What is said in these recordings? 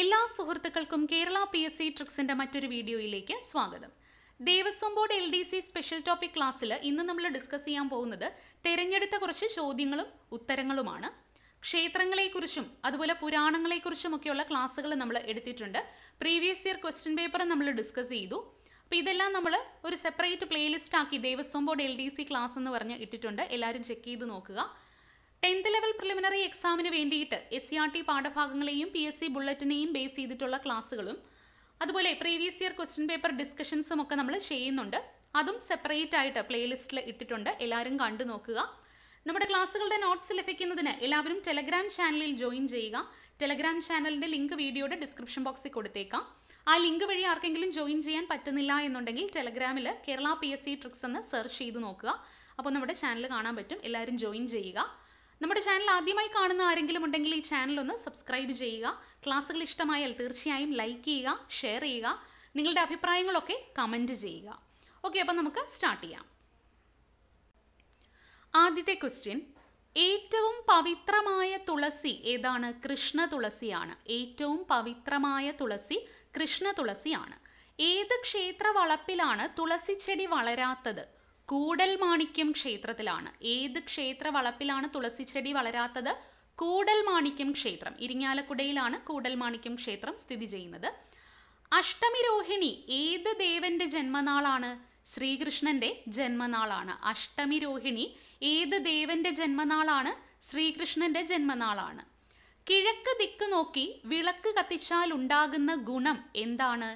എല്ലാ സുഹൃത്തുക്കൾക്കും Kerala P S C ട്രിക്സിന്റെ മറ്റൊരു വീഡിയോയിലേക്ക് സ്വാഗതം Devaswom board L D C special topic ക്ലാസ്സിൽ ഇന്ന് നമ്മൾ ഡിസ്കസ് ചെയ്യാൻ പോകുന്നത് തിരഞ്ഞെടുത്ത കുറച്ച് ചോദ്യങ്ങളും ഉത്തരങ്ങളുമാണ് ക്ഷേത്രങ്ങളെക്കുറിച്ചും അതുപോലെ ഒക്കെയുള്ള ക്ലാസ്സുകൾ നമ്മൾ എടുത്തിട്ടുണ്ട് പ്രീവിയസ് ഇയർ ക്വസ്റ്റ്യൻ പേപ്പർ നമ്മൾ ഡിസ്കസ് ചെയ്തു അപ്പോൾ ഇതെല്ലാം നമ്മൾ ഒരു സെപ്പറേറ്റ് പ്ലേലിസ്റ്റ് ആക്കി Devaswom board L D C class എന്ന് പറഞ്ഞ് ഇട്ടിട്ടുണ്ട് എല്ലാവരും ചെക്ക് ചെയ്ത് നോക്കുക ടെൻത്ത് ലെവൽ പ്രിലിമിനറി എക്സാമിന് വേണ്ടിയിട്ട് എസ് സി ആർ ടി പാഠഭാഗങ്ങളെയും പി എസ് സി ബുള്ളറ്റിനെയും ബേസ് ചെയ്തിട്ടുള്ള ക്ലാസ്സുകളും അതുപോലെ പ്രീവിയസ് ഇയർ ക്വസ്റ്റ്യൻ പേപ്പർ ഡിസ്കഷൻസും ഒക്കെ നമ്മൾ ചെയ്യുന്നുണ്ട് അതും സെപ്പറേറ്റ് ആയിട്ട് പ്ലേലിസ്റ്റിൽ ഇട്ടിട്ടുണ്ട് എല്ലാവരും കണ്ടു നോക്കുക നമ്മുടെ ക്ലാസ്സുകളുടെ നോട്ട്സ് ലഭിക്കുന്നതിന് എല്ലാവരും ടെലഗ്രാം ചാനലിൽ ജോയിൻ ചെയ്യുക ടെലഗ്രാം ചാനലിൻ്റെ ലിങ്ക് വീഡിയോയുടെ ഡിസ്ക്രിപ്ഷൻ ബോക്സിൽ കൊടുത്തേക്കാം ആ ലിങ്ക് വഴി ആർക്കെങ്കിലും ജോയിൻ ചെയ്യാൻ പറ്റുന്നില്ല എന്നുണ്ടെങ്കിൽ ടെലഗ്രാമിൽ Kerala P S C tricks എന്ന് സെർച്ച് ചെയ്ത് നോക്കുക അപ്പോൾ നമ്മുടെ ചാനൽ കാണാൻ പറ്റും എല്ലാവരും ജോയിൻ ചെയ്യുക നമ്മുടെ ചാനൽ ആദ്യമായി കാണുന്ന ആരെങ്കിലും ഉണ്ടെങ്കിൽ ഈ ചാനൽ ഒന്ന് സബ്സ്ക്രൈബ് ചെയ്യുക ക്ലാസ്സുകൾ ഇഷ്ടമായാൽ തീർച്ചയായും ലൈക്ക് ചെയ്യുക ഷെയർ ചെയ്യുക നിങ്ങളുടെ അഭിപ്രായങ്ങളൊക്കെ കമൻറ്റ് ചെയ്യുക ഓക്കെ അപ്പം നമുക്ക് സ്റ്റാർട്ട് ചെയ്യാം ആദ്യത്തെ ക്വസ്റ്റ്യൻ ഏറ്റവും പവിത്രമായ തുളസി ഏതാണ് കൃഷ്ണ തുളസിയാണ് ഏറ്റവും പവിത്രമായ തുളസി കൃഷ്ണ തുളസിയാണ് ഏത് ക്ഷേത്ര വളപ്പിലാണ് തുളസി ചെടി വളരാത്തത് കൂടൽമാണിക്യം ക്ഷേത്രത്തിലാണ് ഏത് ക്ഷേത്ര വളപ്പിലാണ് തുളസിച്ചെടി വളരാത്തത് കൂടൽമാണിക്യം ക്ഷേത്രം ഇരിങ്ങാലക്കുടയിലാണ് കൂടൽമാണിക്യം ക്ഷേത്രം സ്ഥിതി ചെയ്യുന്നത് അഷ്ടമിരോഹിണി ഏത് ദേവന്റെ ജന്മനാളാണ് ശ്രീകൃഷ്ണന്റെ ജന്മനാളാണ് അഷ്ടമിരോഹിണി ഏത് ദേവന്റെ ജന്മനാളാണ് ശ്രീകൃഷ്ണന്റെ ജന്മനാളാണ് കിഴക്ക് ദിക്ക് നോക്കി വിളക്ക് കത്തിച്ചാൽ ഉണ്ടാകുന്ന ഗുണം എന്താണ്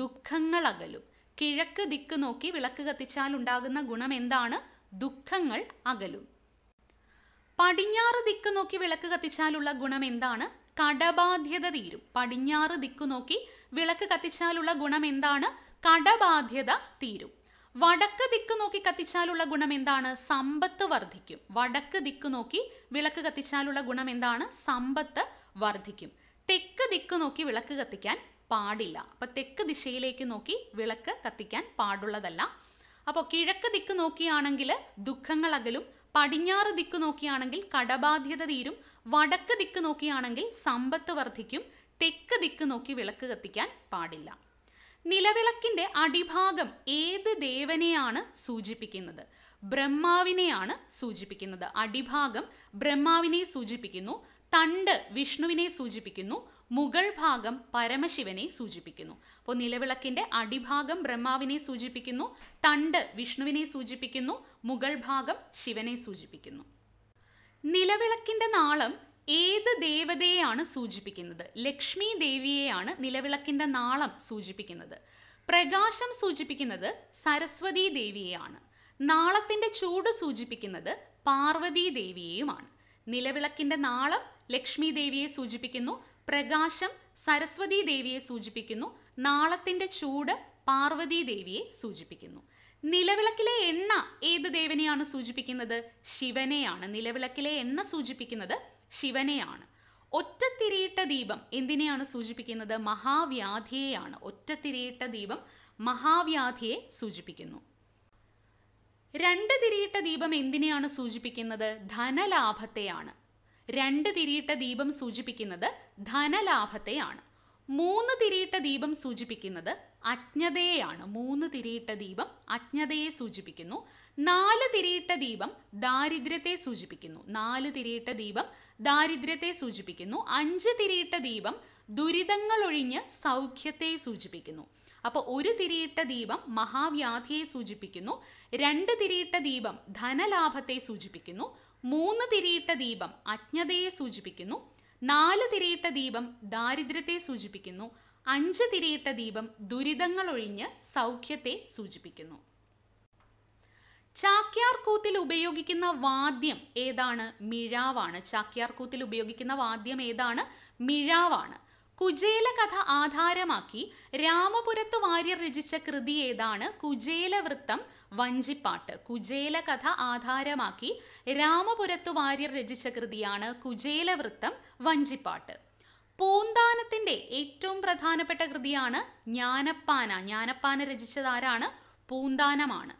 ദുഃഖങ്ങൾ അകലും കിഴക്ക് ദിക്ക് നോക്കി വിളക്ക് കത്തിച്ചാൽ ഉണ്ടാകുന്ന ഗുണം എന്താണ് ദുഃഖങ്ങൾ അകലും പടിഞ്ഞാറ് ദിക്ക് നോക്കി വിളക്ക് കത്തിച്ചാലുള്ള ഗുണം എന്താണ് കടബാധ്യത തീരും പടിഞ്ഞാറ് ദിക്ക് നോക്കി വിളക്ക് കത്തിച്ചാലുള്ള ഗുണം എന്താണ് കടബാധ്യത തീരും വടക്ക് ദിക്ക് നോക്കി കത്തിച്ചാലുള്ള ഗുണം എന്താണ് സമ്പത്ത് വർദ്ധിക്കും വടക്ക് ദിക്ക് നോക്കി വിളക്ക് കത്തിച്ചാലുള്ള ഗുണം എന്താണ് സമ്പത്ത് വർദ്ധിക്കും തെക്ക് ദിക്ക് നോക്കി വിളക്ക് കത്തിക്കാൻ പാടില്ല അപ്പോൾ തെക്ക് ദിശയിലേക്ക് നോക്കി വിളക്ക് കത്തിക്കാൻ പാടുള്ളതല്ല അപ്പോൾ കിഴക്ക് ദിക്ക് നോക്കിയാണെങ്കിൽ അകലും പടിഞ്ഞാറ് ദിക്ക് നോക്കിയാണെങ്കിൽ കടബാധ്യത തീരും വടക്ക് ദിക്ക് നോക്കിയാണെങ്കിൽ സമ്പത്ത് വർദ്ധിക്കും തെക്ക് ദിക്ക് നോക്കി വിളക്ക് കത്തിക്കാൻ പാടില്ല നിലവിളക്കിൻ്റെ അടിഭാഗം ഏത് ദേവനെയാണ് സൂചിപ്പിക്കുന്നത് ബ്രഹ്മാവിനെയാണ് സൂചിപ്പിക്കുന്നത് അടിഭാഗം ബ്രഹ്മാവിനെ സൂചിപ്പിക്കുന്നു തണ്ട് വിഷ്ണുവിനെ സൂചിപ്പിക്കുന്നു മുകൾ ഭാഗം പരമശിവനെ സൂചിപ്പിക്കുന്നു അപ്പോൾ നിലവിളക്കിൻ്റെ അടിഭാഗം ബ്രഹ്മാവിനെ സൂചിപ്പിക്കുന്നു തണ്ട് വിഷ്ണുവിനെ സൂചിപ്പിക്കുന്നു മുകൾ ഭാഗം ശിവനെ സൂചിപ്പിക്കുന്നു നിലവിളക്കിൻ്റെ നാളം ഏത് ദേവതയെയാണ് സൂചിപ്പിക്കുന്നത് ലക്ഷ്മി ദേവിയെയാണ് നിലവിളക്കിൻ്റെ നാളം സൂചിപ്പിക്കുന്നത് പ്രകാശം സൂചിപ്പിക്കുന്നത് സരസ്വതി ദേവിയെയാണ് നാളത്തിൻ്റെ ചൂട് സൂചിപ്പിക്കുന്നത് പാർവതി ദേവിയെയുമാണ് നിലവിളക്കിന്റെ നാളം ലക്ഷ്മി ദേവിയെ സൂചിപ്പിക്കുന്നു പ്രകാശം സരസ്വതി ദേവിയെ സൂചിപ്പിക്കുന്നു നാളത്തിന്റെ ചൂട് പാർവതി ദേവിയെ സൂചിപ്പിക്കുന്നു നിലവിളക്കിലെ എണ്ണ ഏത് ദേവനെയാണ് സൂചിപ്പിക്കുന്നത് ശിവനെയാണ് നിലവിളക്കിലെ എണ്ണ സൂചിപ്പിക്കുന്നത് ശിവനെയാണ് ഒറ്റത്തിരിയിട്ട ദീപം എന്തിനെയാണ് സൂചിപ്പിക്കുന്നത് മഹാവ്യാധിയെയാണ് ഒറ്റത്തിരിയിട്ട ദീപം മഹാവ്യാധിയെ സൂചിപ്പിക്കുന്നു രണ്ട് തിരിയിട്ട ദീപം എന്തിനെയാണ് സൂചിപ്പിക്കുന്നത് ധനലാഭത്തെയാണ് രണ്ട് തിരിയിട്ട ദീപം സൂചിപ്പിക്കുന്നത് ധനലാഭത്തെയാണ് മൂന്ന് തിരിയിട്ട ദീപം സൂചിപ്പിക്കുന്നത് അജ്ഞതയെയാണ് മൂന്ന് തിരിയിട്ട ദീപം അജ്ഞതയെ സൂചിപ്പിക്കുന്നു നാല് തിരിയിട്ട ദീപം ദാരിദ്ര്യത്തെ സൂചിപ്പിക്കുന്നു നാല് തിരിയിട്ട ദീപം ദാരിദ്ര്യത്തെ സൂചിപ്പിക്കുന്നു അഞ്ച് തിരിയിട്ട ദീപം ദുരിതങ്ങളൊഴിഞ്ഞ് സൗഖ്യത്തെ സൂചിപ്പിക്കുന്നു അപ്പോൾ ഒരു തിരിയിട്ട ദീപം മഹാവ്യാധിയെ സൂചിപ്പിക്കുന്നു രണ്ട് തിരിയിട്ട ദീപം ധനലാഭത്തെ സൂചിപ്പിക്കുന്നു മൂന്ന് തിരിയിട്ട ദീപം അജ്ഞതയെ സൂചിപ്പിക്കുന്നു നാല് തിരിയിട്ട ദീപം ദാരിദ്ര്യത്തെ സൂചിപ്പിക്കുന്നു അഞ്ച് തിരിയിട്ട ദീപം ദുരിതങ്ങൾ ഒഴിഞ്ഞ് സൗഖ്യത്തെ സൂചിപ്പിക്കുന്നു ചാക്യാർകൂത്തിൽ ഉപയോഗിക്കുന്ന വാദ്യം ഏതാണ് മിഴാവാണ് ചാക്യാർകൂത്തിൽ ഉപയോഗിക്കുന്ന വാദ്യം ഏതാണ് മിഴാവാണ് കുജേല കഥ ആധാരമാക്കി രാമപുരത്തു വാര്യർ രചിച്ച കൃതി ഏതാണ് കുജേല വൃത്തം വഞ്ചിപ്പാട്ട് കുജേല കഥ ആധാരമാക്കി രാമപുരത്തു വാര്യർ രചിച്ച കൃതിയാണ് കുജേല വൃത്തം വഞ്ചിപ്പാട്ട് പൂന്താനത്തിൻ്റെ ഏറ്റവും പ്രധാനപ്പെട്ട കൃതിയാണ് ജ്ഞാനപ്പാന ജ്ഞാനപ്പാന രചിച്ചതാരാണ് പൂന്താനമാണ്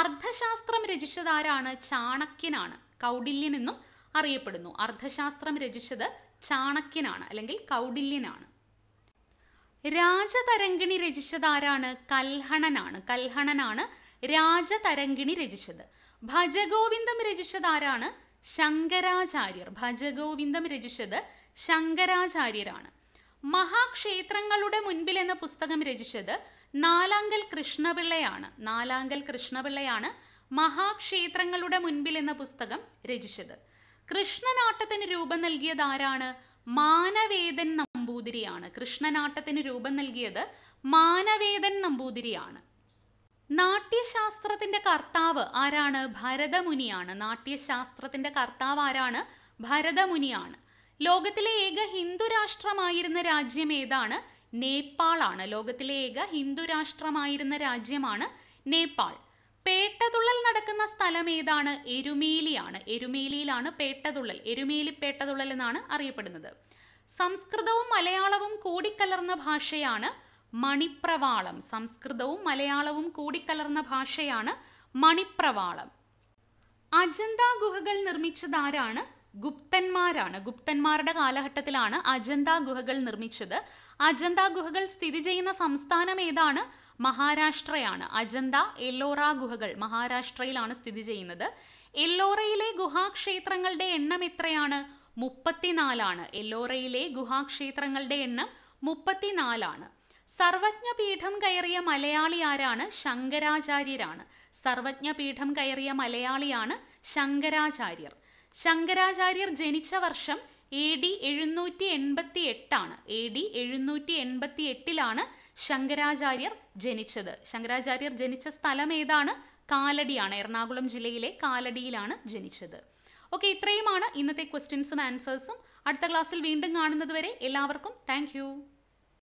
അർത്ഥശാസ്ത്രം രചിച്ചതാരാണ് ചാണക്യനാണ് കൗടില്യൻ എന്നും അറിയപ്പെടുന്നു അർത്ഥശാസ്ത്രം രചിച്ചത് ചാണക്യനാണ് അല്ലെങ്കിൽ കൗഡില്യനാണ് രാജതരംഗിണി രചിച്ചതാരാണ് കൽഹണനാണ് കൽഹണനാണ് രാജതരംഗിണി രചിച്ചത് ഭജഗോവിന്ദം രചിച്ചതാരാണ് ശങ്കരാചാര്യർ ഭജഗോവിന്ദം രചിച്ചത് ശങ്കരാചാര്യരാണ് മഹാക്ഷേത്രങ്ങളുടെ മുൻപിൽ എന്ന പുസ്തകം രചിച്ചത് നാലാങ്കൽ കൃഷ്ണപിള്ളയാണ് നാലാങ്കൽ കൃഷ്ണപിള്ളയാണ് മഹാക്ഷേത്രങ്ങളുടെ മുൻപിൽ എന്ന പുസ്തകം രചിച്ചത് കൃഷ്ണനാട്ടത്തിന് രൂപം നൽകിയതാരാണ് മാനവേദൻ നമ്പൂതിരിയാണ് കൃഷ്ണനാട്ടത്തിന് രൂപം നൽകിയത് മാനവേദൻ നമ്പൂതിരിയാണ് നാട്യശാസ്ത്രത്തിന്റെ കർത്താവ് ആരാണ് ഭരതമുനിയാണ് നാട്യശാസ്ത്രത്തിന്റെ കർത്താവ് ആരാണ് ഭരതമുനിയാണ് ലോകത്തിലെ ഏക ഹിന്ദു രാഷ്ട്രമായിരുന്ന രാജ്യം ഏതാണ് നേപ്പാളാണ് ലോകത്തിലെ ഏക ഹിന്ദു രാഷ്ട്രമായിരുന്ന രാജ്യമാണ് നേപ്പാൾ പേട്ടതുള്ളൽ നടക്കുന്ന സ്ഥലം ഏതാണ് എരുമേലിയാണ് എരുമേലിയിലാണ് പേട്ടതുള്ളൽ എരുമേലി പേട്ടതുള്ളൽ എന്നാണ് അറിയപ്പെടുന്നത് സംസ്കൃതവും മലയാളവും കൂടിക്കലർന്ന ഭാഷയാണ് മണിപ്രവാളം സംസ്കൃതവും മലയാളവും കൂടിക്കലർന്ന ഭാഷയാണ് മണിപ്രവാളം അജന്ത ഗുഹകൾ നിർമ്മിച്ചതാരാണ് ഗുപ്തന്മാരാണ് ഗുപ്തന്മാരുടെ കാലഘട്ടത്തിലാണ് അജന്ത ഗുഹകൾ നിർമ്മിച്ചത് അജന്ത ഗുഹകൾ സ്ഥിതി ചെയ്യുന്ന സംസ്ഥാനം ഏതാണ് മഹാരാഷ്ട്രയാണ് അജന്ത എല്ലോറ ഗുഹകൾ മഹാരാഷ്ട്രയിലാണ് സ്ഥിതി ചെയ്യുന്നത് എല്ലോറയിലെ ഗുഹാക്ഷേത്രങ്ങളുടെ എണ്ണം എത്രയാണ് മുപ്പത്തിനാലാണ് എല്ലോറയിലെ ഗുഹാക്ഷേത്രങ്ങളുടെ എണ്ണം മുപ്പത്തിനാലാണ് സർവജ്ഞപീഠം കയറിയ മലയാളി ആരാണ് ശങ്കരാചാര്യരാണ് സർവജ്ഞപീഠം കയറിയ മലയാളിയാണ് ശങ്കരാചാര്യർ ശങ്കരാചാര്യർ ജനിച്ച വർഷം എ ഡി എഴുന്നൂറ്റി എൺപത്തി എട്ടാണ് എ ഡി എഴുന്നൂറ്റി എൺപത്തി എട്ടിലാണ് ശങ്കരാചാര്യർ ജനിച്ചത് ശങ്കരാചാര്യർ ജനിച്ച സ്ഥലം ഏതാണ് കാലടിയാണ് എറണാകുളം ജില്ലയിലെ കാലടിയിലാണ് ജനിച്ചത് ഓക്കെ ഇത്രയുമാണ് ഇന്നത്തെ ക്വസ്റ്റ്യൻസും ആൻസേഴ്സും അടുത്ത ക്ലാസ്സിൽ വീണ്ടും കാണുന്നതുവരെ എല്ലാവർക്കും താങ്ക്